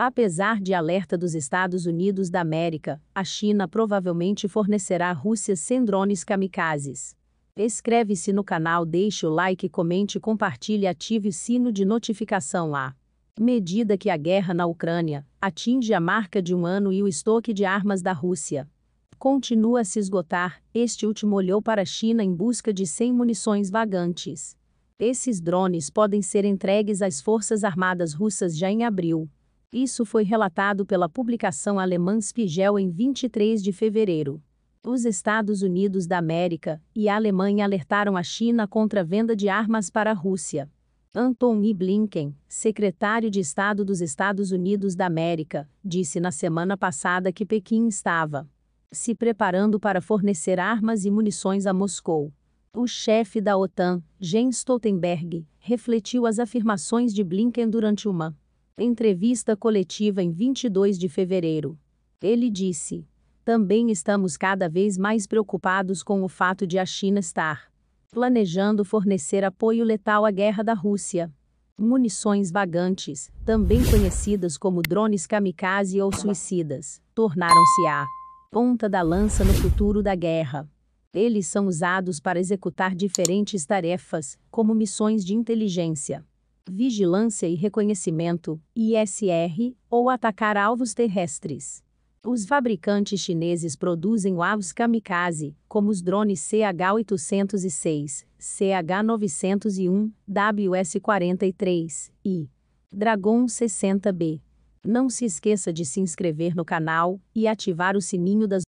Apesar de alerta dos Estados Unidos da América, a China provavelmente fornecerá à Rússia 100 drones kamikazes. Inscreve-se no canal, deixe o like, comente, compartilhe e ative o sino de notificação à medida que a guerra na Ucrânia atinge a marca de um ano e o estoque de armas da Rússia continua a se esgotar, este último olhou para a China em busca de 100 munições vagantes. Esses drones podem ser entregues às Forças Armadas Russas já em abril. Isso foi relatado pela publicação alemã Spiegel em 23 de fevereiro. Os Estados Unidos da América e a Alemanha alertaram a China contra a venda de armas para a Rússia. Antony Blinken, secretário de Estado dos Estados Unidos da América, disse na semana passada que Pequim estava se preparando para fornecer armas e munições a Moscou. O chefe da OTAN, Jens Stoltenberg, refletiu as afirmações de Blinken durante uma Entrevista coletiva em 22 de fevereiro. Ele disse: Também estamos cada vez mais preocupados com o fato de a China estar planejando fornecer apoio letal à guerra da Rússia. Munições vagantes, também conhecidas como drones kamikaze ou suicidas, tornaram-se a ponta da lança no futuro da guerra. Eles são usados para executar diferentes tarefas, como missões de inteligência, Vigilância e Reconhecimento, ISR, ou atacar alvos terrestres. Os fabricantes chineses produzem aves kamikaze, como os drones CH-806, CH-901, WS-43 e Dragon 60B. Não se esqueça de se inscrever no canal e ativar o sininho das